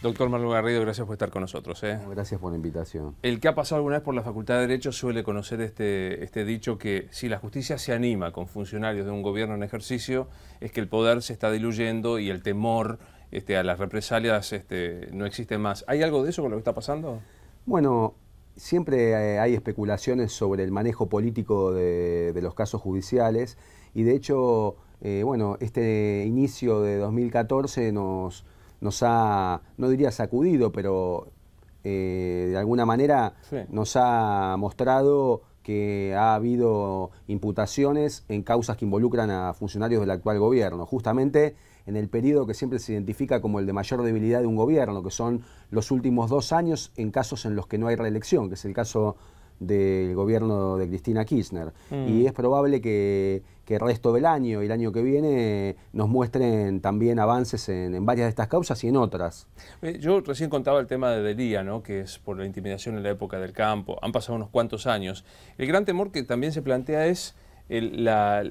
Doctor Marlon Garrido, gracias por estar con nosotros. ¿eh? Gracias por la invitación. El que ha pasado alguna vez por la Facultad de Derecho suele conocer este, este, dicho que si la justicia se anima con funcionarios de un gobierno en ejercicio, es que el poder se está diluyendo y el temor este, a las represalias este, no existe más. ¿Hay algo de eso con lo que está pasando? Bueno, siempre eh, hay especulaciones sobre el manejo político de, los casos judiciales y de hecho, eh, bueno, este inicio de 2014 nos nos ha, no diría sacudido, pero eh, de alguna manera nos ha mostrado que ha habido imputaciones en causas que involucran a funcionarios del actual gobierno, justamente en el periodo que siempre se identifica como el de mayor debilidad de un gobierno, que son los últimos dos años en casos en los que no hay reelección, que es el caso del gobierno de Cristina Kirchner. Mm. Y es probable que que el resto del año y el año que viene nos muestren también avances en, varias de estas causas y en otras. Eh, yo recién contaba el tema de Delía, ¿no? que es por la intimidación en la época del campo. Han pasado unos cuantos años. El gran temor que también se plantea es la,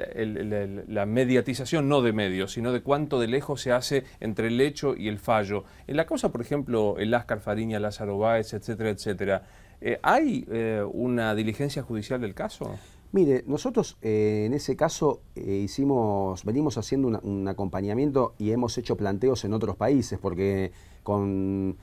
mediatización no de medios, sino de cuánto de lejos se hace entre el hecho y el fallo. En la causa, por ejemplo, el Láscar Fariña, Lázaro Báez, etcétera, etcétera, eh, ¿hay eh, una diligencia judicial del caso? Mire, nosotros eh, en ese caso eh, hicimos, venimos haciendo un acompañamiento y hemos hecho planteos en otros países, porque con,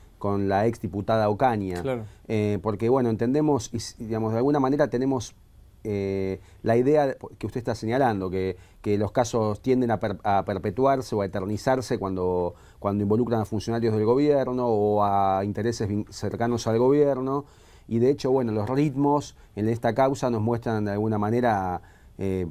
la exdiputada diputada Ocaña, eh, porque bueno, entendemos, y, digamos, de alguna manera tenemos la idea que usted está señalando, que, los casos tienden a, perpetuarse o a eternizarse cuando, cuando involucran a funcionarios del gobierno o a intereses cercanos al gobierno y de hecho, bueno, los ritmos en esta causa nos muestran de alguna manera eh,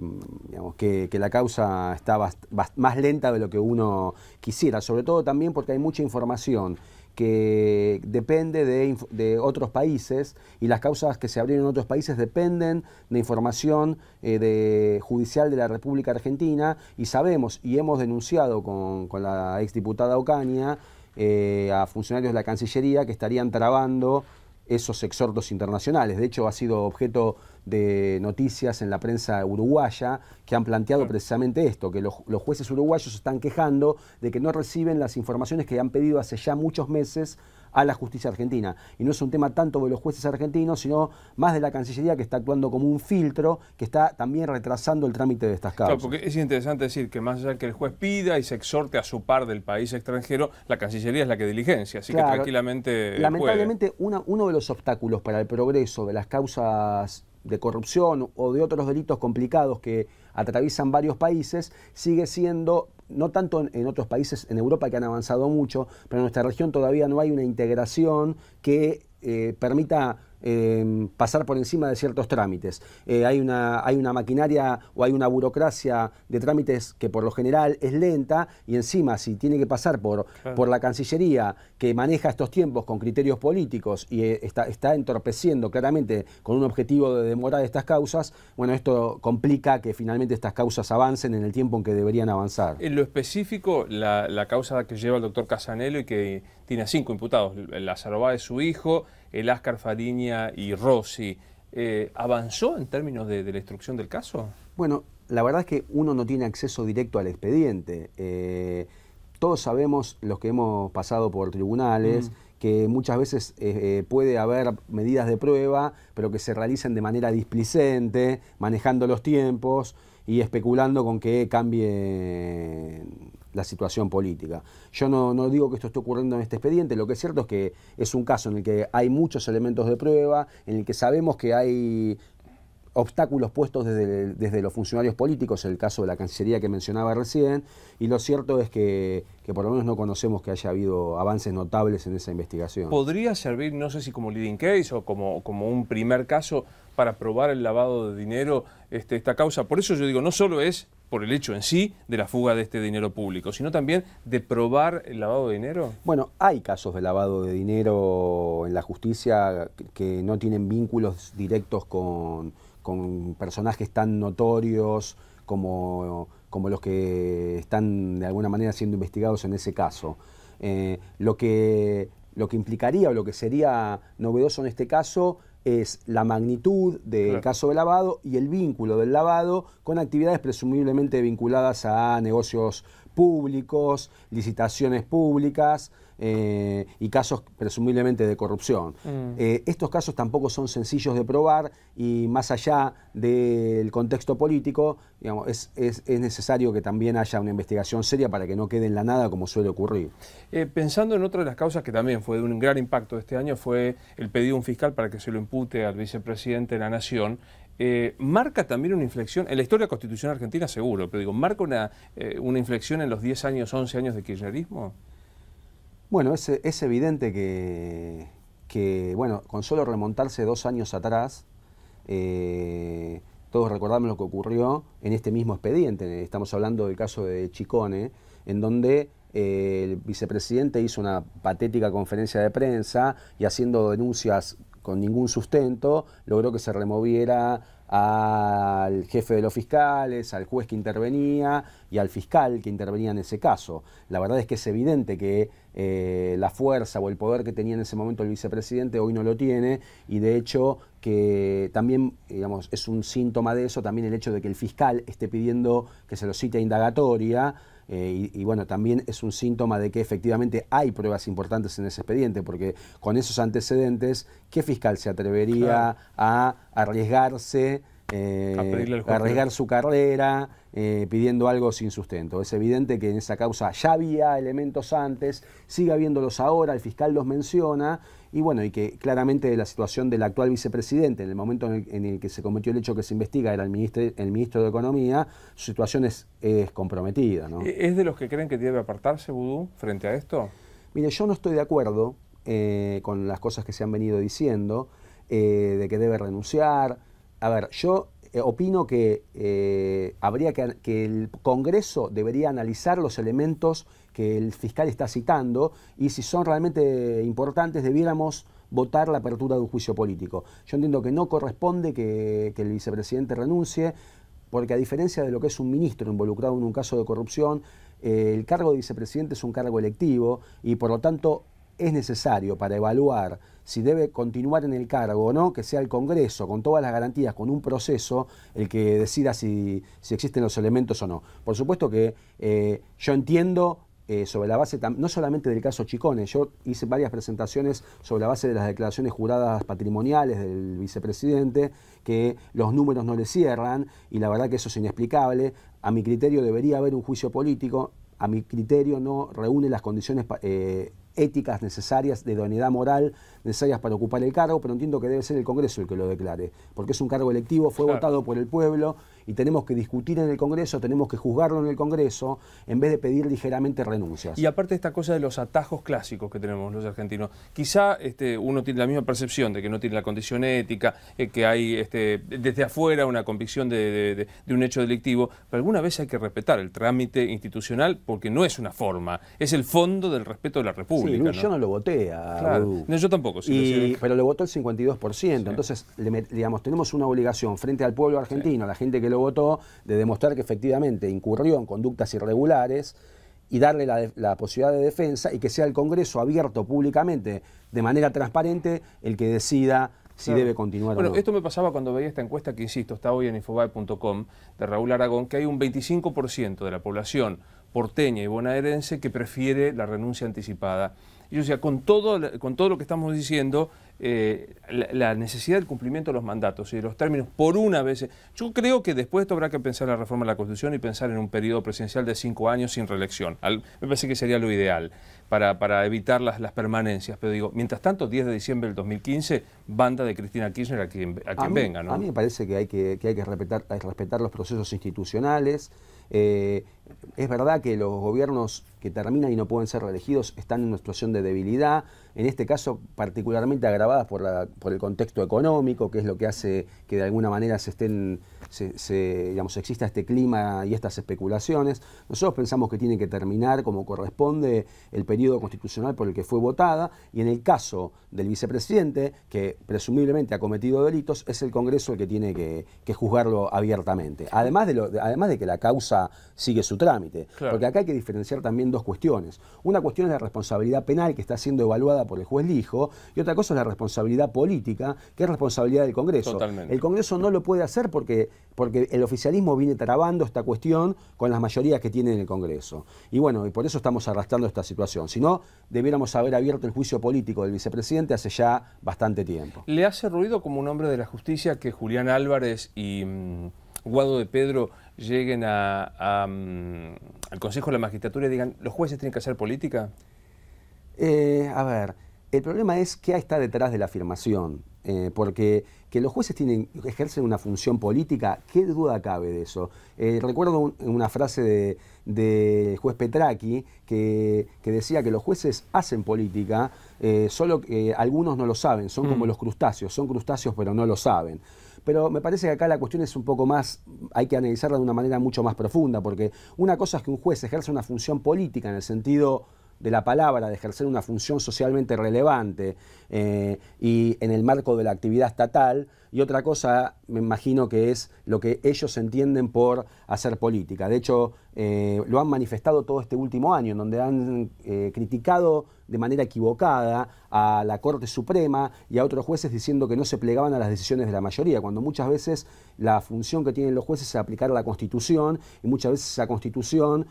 que, la causa está más lenta de lo que uno quisiera, sobre todo también porque hay mucha información que depende de, otros países y las causas que se abrieron en otros países dependen de información eh, de judicial de la República Argentina y sabemos y hemos denunciado con, la exdiputada Ocaña eh, a funcionarios de la Cancillería que estarían trabando esos exhortos internacionales. De hecho, ha sido objeto de noticias en la prensa uruguaya que han planteado mm. precisamente esto, que los, jueces uruguayos están quejando de que no reciben las informaciones que han pedido hace ya muchos meses a la justicia argentina. Y no es un tema tanto de los jueces argentinos, sino más de la Cancillería que está actuando como un filtro, que está también retrasando el trámite de estas causas. Claro, porque es interesante decir que más allá de que el juez pida y se exhorte a su par del país extranjero, la Cancillería es la que diligencia, así que tranquilamente... Lamentablemente, uno de los obstáculos para el progreso de las causas de corrupción o de otros delitos complicados que atraviesan varios países, sigue siendo no tanto en, otros países en Europa que han avanzado mucho, pero en nuestra región todavía no hay una integración que eh, permita Em, pasar por encima de ciertos trámites. Eh, hay, una, hay una maquinaria o hay una burocracia de trámites que por lo general es lenta y encima si tiene que pasar por, por la Cancillería que maneja estos tiempos con criterios políticos y eh, está, está entorpeciendo claramente con un objetivo de demorar estas causas, bueno, esto complica que finalmente estas causas avancen en el tiempo en que deberían avanzar. En lo específico, la, la causa que lleva el doctor Casanelo y que tiene a cinco imputados. La Zarobá es su hijo, el Áscar Fariña y Rossi. Eh, ¿Avanzó en términos de, la instrucción del caso? Bueno, la verdad es que uno no tiene acceso directo al expediente. Eh, todos sabemos, los que hemos pasado por tribunales, mm. que muchas veces eh, puede haber medidas de prueba, pero que se realicen de manera displicente, manejando los tiempos y especulando con que cambie la situación política. Yo no, no, digo que esto esté ocurriendo en este expediente, lo que es cierto es que es un caso en el que hay muchos elementos de prueba, en el que sabemos que hay obstáculos puestos desde, desde los funcionarios políticos, el caso de la Cancillería que mencionaba recién, y lo cierto es que, que por lo menos no conocemos que haya habido avances notables en esa investigación. ¿Podría servir, no sé si como leading case o como, como un primer caso, para probar el lavado de dinero este, esta causa? Por eso yo digo, no solo es por el hecho en sí de la fuga de este dinero público, sino también de probar el lavado de dinero? Bueno, hay casos de lavado de dinero en la justicia que no tienen vínculos directos con, con personajes tan notorios como, como los que están de alguna manera siendo investigados en ese caso. Eh, lo, que, lo que implicaría o lo que sería novedoso en este caso es la magnitud del caso de lavado y el vínculo del lavado con actividades presumiblemente vinculadas a negocios públicos, licitaciones públicas, eh, y casos presumiblemente de corrupción. Mm. Eh, estos casos tampoco son sencillos de probar y más allá del contexto político, es, necesario que también haya una investigación seria para que no quede en la nada como suele ocurrir. Eh, pensando en otra de las causas que también fue de un gran impacto este año, fue el pedido de un fiscal para que se lo impute al vicepresidente de la Nación. marca también una inflexión, en la historia constitución argentina seguro, pero digo, ¿marca una, una inflexión en los 10 años, 11 años de kirchnerismo? Bueno, es, evidente que, bueno, con solo remontarse dos años atrás, eh, todos recordamos lo que ocurrió en este mismo expediente. Estamos hablando del caso de Chicone, en donde eh, el vicepresidente hizo una patética conferencia de prensa y haciendo denuncias con ningún sustento, logró que se removiera al jefe de los fiscales, al juez que intervenía y al fiscal que intervenía en ese caso. La verdad es que es evidente que eh, la fuerza o el poder que tenía en ese momento el vicepresidente hoy no lo tiene y de hecho que también digamos, es un síntoma de eso también el hecho de que el fiscal esté pidiendo que se lo cite a indagatoria. Eh, y, bueno, también es un síntoma de que efectivamente hay pruebas importantes en ese expediente, porque con esos antecedentes, ¿qué fiscal se atrevería a arriesgarse? a arriesgar su carrera, eh, pidiendo algo sin sustento. Es evidente que en esa causa ya había elementos antes, sigue habiéndolos ahora, el fiscal los menciona, y bueno, y que claramente la situación del actual vicepresidente, en el momento en el, que se cometió el hecho que se investiga, era el ministro, el ministro de Economía, su situación es, comprometida. ¿no? ¿E-, ¿Es de los que creen que debe apartarse Vudú frente a esto? Mire, yo no estoy de acuerdo eh, con las cosas que se han venido diciendo, eh, de que debe renunciar, a ver, yo eh, opino que eh, habría que, el Congreso debería analizar los elementos que el fiscal está citando y si son realmente importantes debiéramos votar la apertura de un juicio político. Yo entiendo que no corresponde que, el vicepresidente renuncie, porque a diferencia de lo que es un ministro involucrado en un caso de corrupción, eh, el cargo de vicepresidente es un cargo electivo y por lo tanto es necesario para evaluar si debe continuar en el cargo o no, que sea el Congreso, con todas las garantías, con un proceso, el que decida si, si existen los elementos o no. Por supuesto que eh, yo entiendo eh, sobre la base no solamente del caso Chicones, yo hice varias presentaciones sobre la base de las declaraciones juradas patrimoniales del vicepresidente, que los números no le cierran y la verdad que eso es inexplicable. A mi criterio debería haber un juicio político, a mi criterio no reúne las condiciones eh, éticas necesarias, de idoneidad moral necesarias para ocupar el cargo, pero entiendo que debe ser el Congreso el que lo declare, porque es un cargo electivo, fue votado por el pueblo y tenemos que discutir en el Congreso, tenemos que juzgarlo en el Congreso, en vez de pedir ligeramente renuncias. Y aparte esta cosa de los atajos clásicos que tenemos los argentinos, quizá este, uno tiene la misma percepción de que no tiene la condición ética, eh, que hay este, desde afuera una convicción de, un hecho delictivo, pero alguna vez hay que respetar el trámite institucional porque no es una forma, es el fondo del respeto de la República. Sí, yo no lo voté a yo tampoco. Si pero lo votó el 52%, entonces digamos, tenemos una obligación frente al pueblo argentino, a la gente que lo votó, de demostrar que efectivamente incurrió en conductas irregulares y darle la, posibilidad de defensa y que sea el Congreso abierto públicamente, de manera transparente, el que decida si debe continuar bueno, o no. esto me pasaba cuando veía esta encuesta que, insisto, está hoy en infobae.com de Raúl Aragón, que hay un 25% de la población porteña y bonaerense que prefiere la renuncia anticipada yo o sea, con todo, con todo lo que estamos diciendo, eh, la, necesidad del cumplimiento de los mandatos y de los términos por una vez. Yo creo que después habrá que pensar la reforma de la Constitución y pensar en un periodo presidencial de cinco años sin reelección. me parece que sería lo ideal para, para evitar las, las, permanencias. Pero digo, mientras tanto, 10 de diciembre del 2015, banda de Cristina Kirchner a quien, venga. A mí me parece que hay que, respetar, respetar los procesos institucionales. Eh, es verdad que los gobiernos que terminan y no pueden ser reelegidos están en una situación de debilidad, en este caso particularmente agravadas por, por el contexto económico, que es lo que hace que de alguna manera se estén, se, digamos, exista este clima y estas especulaciones. Nosotros pensamos que tiene que terminar como corresponde el periodo constitucional por el que fue votada y en el caso del vicepresidente, que presumiblemente ha cometido delitos, es el Congreso el que tiene que, juzgarlo abiertamente. Además de, además de que la causa sigue su trámite. Porque acá hay que diferenciar también dos cuestiones. Una cuestión es la responsabilidad penal que está siendo evaluada por el juez Lijo y otra cosa es la responsabilidad política, que es responsabilidad del Congreso. El Congreso no lo puede hacer porque, porque el oficialismo viene trabando esta cuestión con las mayorías que tiene en el Congreso. Y bueno, y por eso estamos arrastrando esta situación. Si no, debiéramos haber abierto el juicio político del vicepresidente hace ya bastante tiempo. ¿Le hace ruido como un hombre de la justicia que Julián Álvarez y... Mm, Guado de Pedro lleguen mm, al Consejo de la Magistratura y digan, ¿los jueces tienen que hacer política? Eh, a ver, el problema es qué está detrás de la afirmación. Eh, porque que los jueces tienen, ejercen una función política, ¿qué duda cabe de eso? Eh, recuerdo una frase de juez Petraqui que, decía que los jueces hacen política, solo que algunos no lo saben, son como mm. los crustáceos, son crustáceos pero no lo saben. Pero me parece que acá la cuestión es un poco más, hay que analizarla de una manera mucho más profunda, porque una cosa es que un juez ejerce una función política en el sentido de la palabra, de ejercer una función socialmente relevante eh, y en el marco de la actividad estatal, y otra cosa me imagino que es lo que ellos entienden por hacer política. De hecho, eh, lo han manifestado todo este último año, en donde han eh, criticado de manera equivocada a la Corte Suprema y a otros jueces diciendo que no se plegaban a las decisiones de la mayoría, cuando muchas veces la función que tienen los jueces es aplicar la Constitución y muchas veces esa Constitución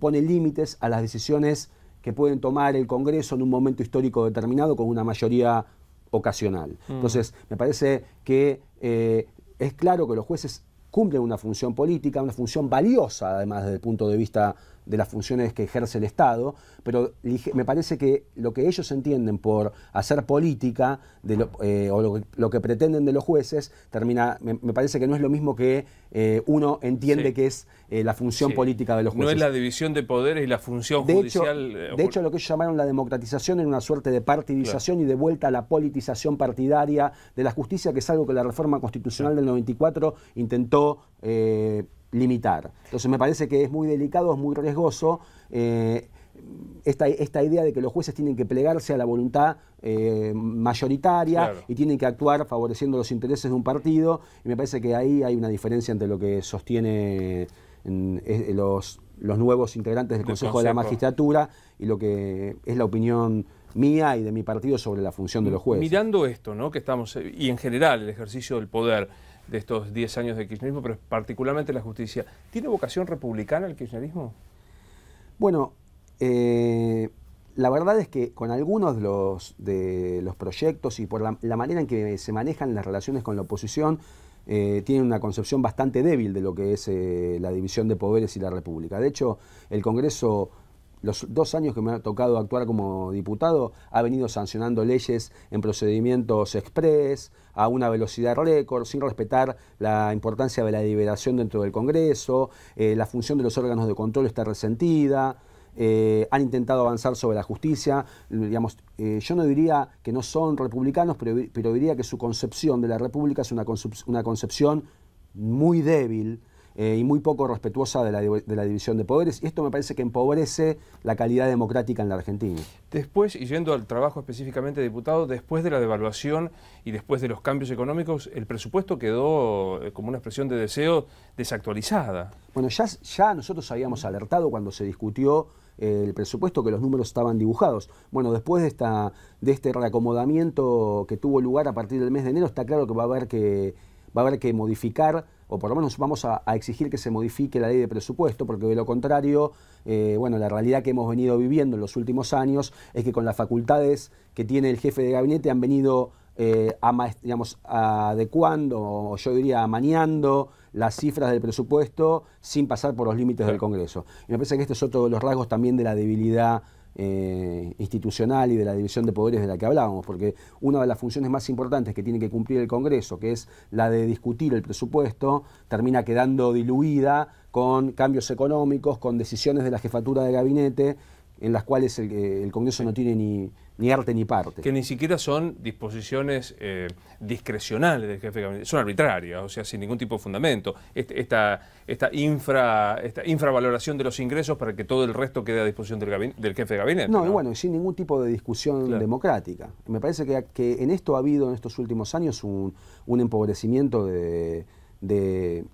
pone límites a las decisiones que pueden tomar el Congreso en un momento histórico determinado con una mayoría ocasional. Mm. Entonces, me parece que eh, es claro que los jueces cumplen una función política, una función valiosa además desde el punto de vista de las funciones que ejerce el Estado, pero me parece que lo que ellos entienden por hacer política de lo, eh, o lo que, pretenden de los jueces, termina, me, parece que no es lo mismo que eh, uno entiende que es eh, la función política de los jueces. No es la división de poderes y la función de judicial. de hecho, lo que ellos llamaron la democratización era una suerte de partidización y de vuelta a la politización partidaria de la justicia, que es algo que la reforma constitucional del 94 intentó limitar. Entonces me parece que es muy delicado, es muy riesgoso. Eh, esta, idea de que los jueces tienen que plegarse a la voluntad eh, mayoritaria y tienen que actuar favoreciendo los intereses de un partido, y me parece que ahí hay una diferencia entre lo que sostiene eh, los, los, nuevos integrantes del Consejo, Consejo, de la Magistratura y lo que es la opinión mía y de mi partido sobre la función de los jueces. Mirando esto, ¿no? que estamos, y en general el ejercicio del poder, de estos 10 años de kirchnerismo, pero particularmente la justicia. ¿Tiene vocación republicana el kirchnerismo? Bueno, eh, la verdad es que con algunos de los, de los proyectos y por la, manera en que se manejan las relaciones con la oposición, eh, tienen una concepción bastante débil de lo que es eh, la división de poderes y la república. De hecho, el Congreso los dos años que me ha tocado actuar como diputado, ha venido sancionando leyes en procedimientos express, a una velocidad récord, sin respetar la importancia de la deliberación dentro del Congreso, eh, la función de los órganos de control está resentida. Eh, han intentado avanzar sobre la justicia. Eh, yo no diría que no son republicanos, pero, diría que su concepción de la República es una, una concepción muy débil, eh, y muy poco respetuosa de la, división de poderes. Y esto me parece que empobrece la calidad democrática en la Argentina. Después, y yendo al trabajo específicamente, diputado, después de la devaluación y después de los cambios económicos, el presupuesto quedó eh, como una expresión de deseo desactualizada. Bueno, ya, ya nosotros habíamos alertado cuando se discutió eh, el presupuesto, que los números estaban dibujados. Bueno, después de, esta, de este reacomodamiento que tuvo lugar a partir del mes de enero, está claro que va a haber que, va a haber que modificar o por lo menos vamos a, exigir que se modifique la ley de presupuesto, porque de lo contrario, eh, bueno, la realidad que hemos venido viviendo en los últimos años es que con las facultades que tiene el jefe de gabinete han venido eh, digamos, adecuando, o yo diría amañando las cifras del presupuesto sin pasar por los límites del Congreso. Y me parece que este es otro de los rasgos también de la debilidad eh, institucional y de la división de poderes de la que hablábamos, porque una de las funciones más importantes que tiene que cumplir el Congreso, que es la de discutir el presupuesto, termina quedando diluida con cambios económicos, con decisiones de la jefatura de gabinete en las cuales el, eh, Congreso no tiene ni, arte ni parte. Que ni siquiera son disposiciones eh, discrecionales del jefe de gabinete, son arbitrarias, o sea, sin ningún tipo de fundamento. Este, esta, esta, infra, esta infravaloración de los ingresos para que todo el resto quede a disposición del, jefe de gabinete. No, y bueno, sin ningún tipo de discusión democrática. Me parece que, en esto ha habido en estos últimos años un empobrecimiento de de,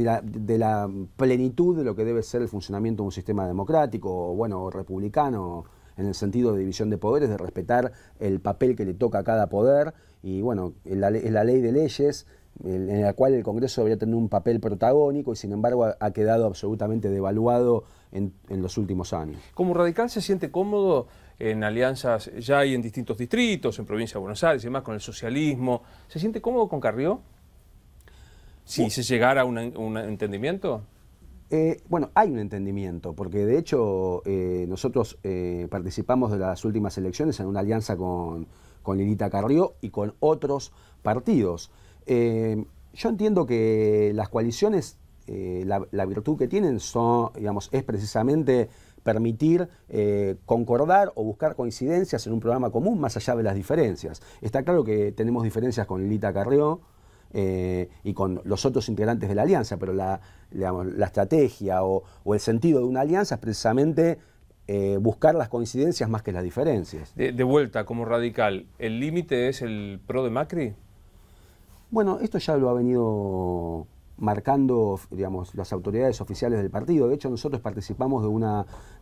la, plenitud de lo que debe ser el funcionamiento de un sistema democrático, o bueno, republicano, en el sentido de división de poderes, de respetar el papel que le toca a cada poder, y bueno, es la, ley de leyes en la cual el Congreso debería tener un papel protagónico y sin embargo ha, quedado absolutamente devaluado en, los últimos años. Como radical se siente cómodo en alianzas ya hay en distintos distritos, en provincia de Buenos Aires y demás, con el socialismo. ¿Se siente cómodo con Carrió? Si se llegara a un, entendimiento. Eh, bueno, hay un entendimiento, porque de hecho eh, nosotros eh, participamos de las últimas elecciones en una alianza con, con Lilita Carrió y con otros partidos. yo entiendo que las coaliciones, la, virtud que tienen son, digamos, es precisamente permitir concordar o buscar coincidencias en un programa común más allá de las diferencias. Está claro que tenemos diferencias con Lilita Carrió, eh, y con los otros integrantes de la alianza, pero la, estrategia o, el sentido de una alianza es precisamente eh, buscar las coincidencias más que las diferencias. De, vuelta, como radical, ¿el límite es el pro de Macri? Bueno, esto ya lo ha venido marcando digamos, las autoridades oficiales del partido. De hecho, nosotros participamos de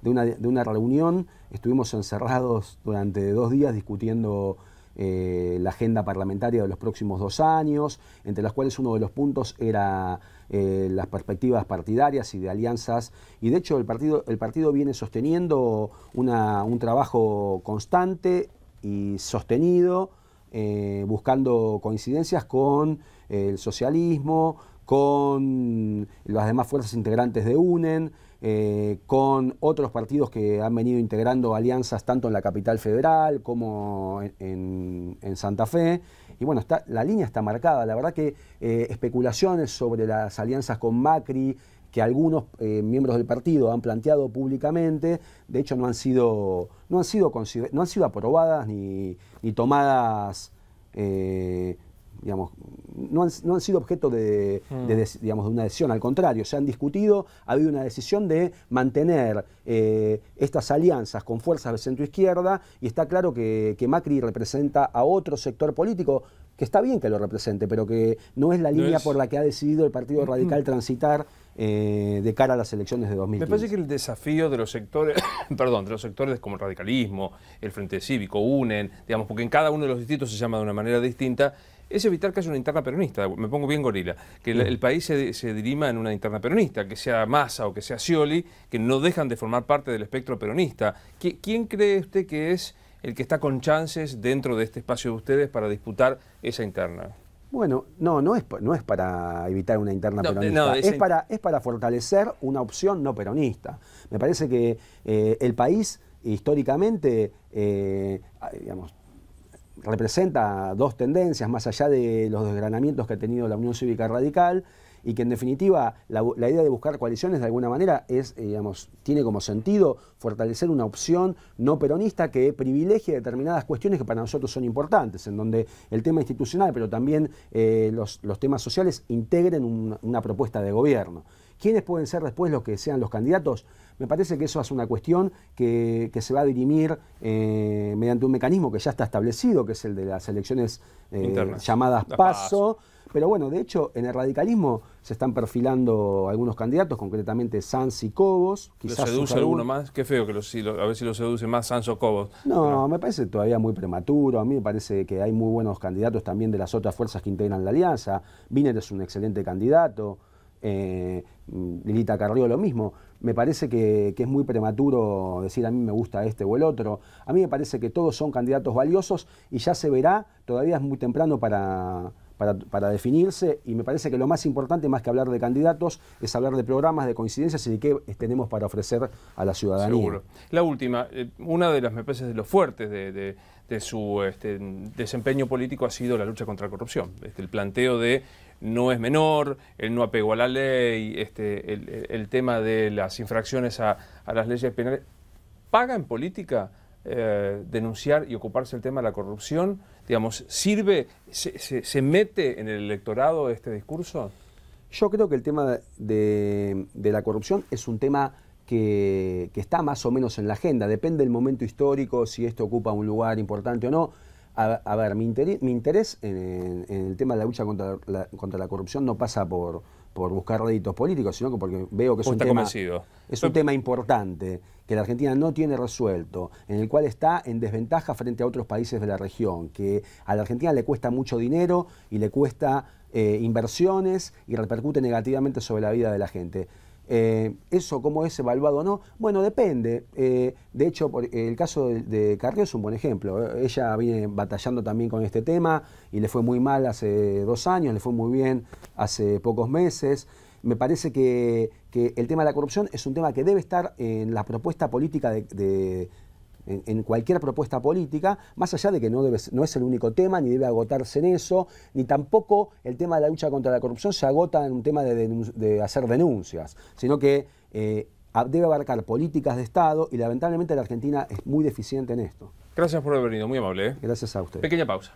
de una, de una reunión, estuvimos encerrados durante dos días discutiendo eh, la agenda parlamentaria de los próximos dos años, entre las cuales uno de los puntos era eh, las perspectivas partidarias y de alianzas. Y de hecho el partido, viene sosteniendo un trabajo constante y sostenido, eh, buscando coincidencias con el socialismo, con las demás fuerzas integrantes de UNEN. Eh, con otros partidos que han venido integrando alianzas tanto en la capital federal como en, Santa Fe. Y bueno, la línea está marcada. La verdad que eh, especulaciones sobre las alianzas con Macri, que algunos eh, miembros del partido han planteado públicamente, de hecho no han sido, no han sido, no han sido aprobadas ni, tomadas digamos, no han, sido objeto de, mm. digamos, de una decisión, al contrario, se han discutido, ha habido una decisión de mantener eh, estas alianzas con fuerzas de centro-izquierda y está claro que, Macri representa a otro sector político que está bien que lo represente, pero que no es la línea por la que ha decidido el Partido Radical transitar eh, de cara a las elecciones de 2015. Me parece que el desafío de los sectores, perdón, de los sectores como el radicalismo, el Frente Cívico, UNEN, digamos, porque en cada uno de los distritos se llama de una manera distinta, es evitar que haya una interna peronista, me pongo bien gorila, que el, país se, dirima en una interna peronista, que sea Massa o que sea Scioli, que no dejan de formar parte del espectro peronista. ¿Quién cree usted que es el que está con chances dentro de este espacio de ustedes para disputar esa interna? Bueno, no, no es, para evitar una interna peronista, es, para, es para fortalecer una opción no peronista. Me parece que eh, el país históricamente, eh, ah, digamos, representa dos tendencias, más allá de los desgranamientos que ha tenido la Unión Cívica Radical, y que en definitiva la, idea de buscar coaliciones de alguna manera es, eh, digamos, tiene como sentido fortalecer una opción no peronista que privilegie determinadas cuestiones que para nosotros son importantes, en donde el tema institucional, pero también eh, los, temas sociales integren una propuesta de gobierno. ¿Quiénes pueden ser después los que sean los candidatos? Me parece que eso es una cuestión que, se va a dirimir eh, mediante un mecanismo que ya está establecido, que es el de las elecciones eh, llamadas paso. Pero bueno, de hecho, en el radicalismo se están perfilando algunos candidatos, concretamente Sanz y Cobos. Quizás ¿Lo seduce alguno más? Qué feo que a ver si lo seduce más Sanz o Cobos. No, me parece todavía muy prematuro. A mí me parece que hay muy buenos candidatos también de las otras fuerzas que integran la alianza. Biner es un excelente candidato. Eh, Lilita mm, Carrió lo mismo. Me parece que, es muy prematuro decir a mí me gusta este o el otro. A mí me parece que todos son candidatos valiosos y ya se verá, todavía es muy temprano para, para, definirse y me parece que lo más importante, más que hablar de candidatos, es hablar de programas, de coincidencias y de qué tenemos para ofrecer a la ciudadanía. Seguro. La última, eh, una de las, me de los fuertes de, su este, desempeño político ha sido la lucha contra la corrupción. Este, el planteo de no es menor, el no apego a la ley, este, el, tema de las infracciones a, las leyes penales. ¿Paga en política eh, denunciar y ocuparse el tema de la corrupción? Digamos, ¿sirve, se, se, mete en el electorado este discurso? Yo creo que el tema de, la corrupción es un tema que, que, está más o menos en la agenda. Depende del momento histórico, si esto ocupa un lugar importante o no. A, ver, mi interés, en, el tema de la lucha contra la, contra la corrupción no pasa por, por buscar réditos políticos, sino que porque veo que es, un tema, es un tema importante que la Argentina no tiene resuelto, en el cual está en desventaja frente a otros países de la región, que a la Argentina le cuesta mucho dinero y le cuesta eh, inversiones y repercute negativamente sobre la vida de la gente. Eh, ¿Eso cómo es evaluado o no? Bueno, depende. Eh, de hecho, el caso de, de, Carrió es un buen ejemplo. Ella viene batallando también con este tema y le fue muy mal hace dos años, le fue muy bien hace pocos meses. Me parece que, el tema de la corrupción es un tema que debe estar en la propuesta política de, de en, cualquier propuesta política, más allá de que no, no es el único tema, ni debe agotarse en eso, ni tampoco el tema de la lucha contra la corrupción se agota en un tema de, hacer denuncias, sino que eh, debe abarcar políticas de Estado y lamentablemente la Argentina es muy deficiente en esto. Gracias por haber venido, muy amable. ¿eh? Gracias a usted. Pequeña pausa.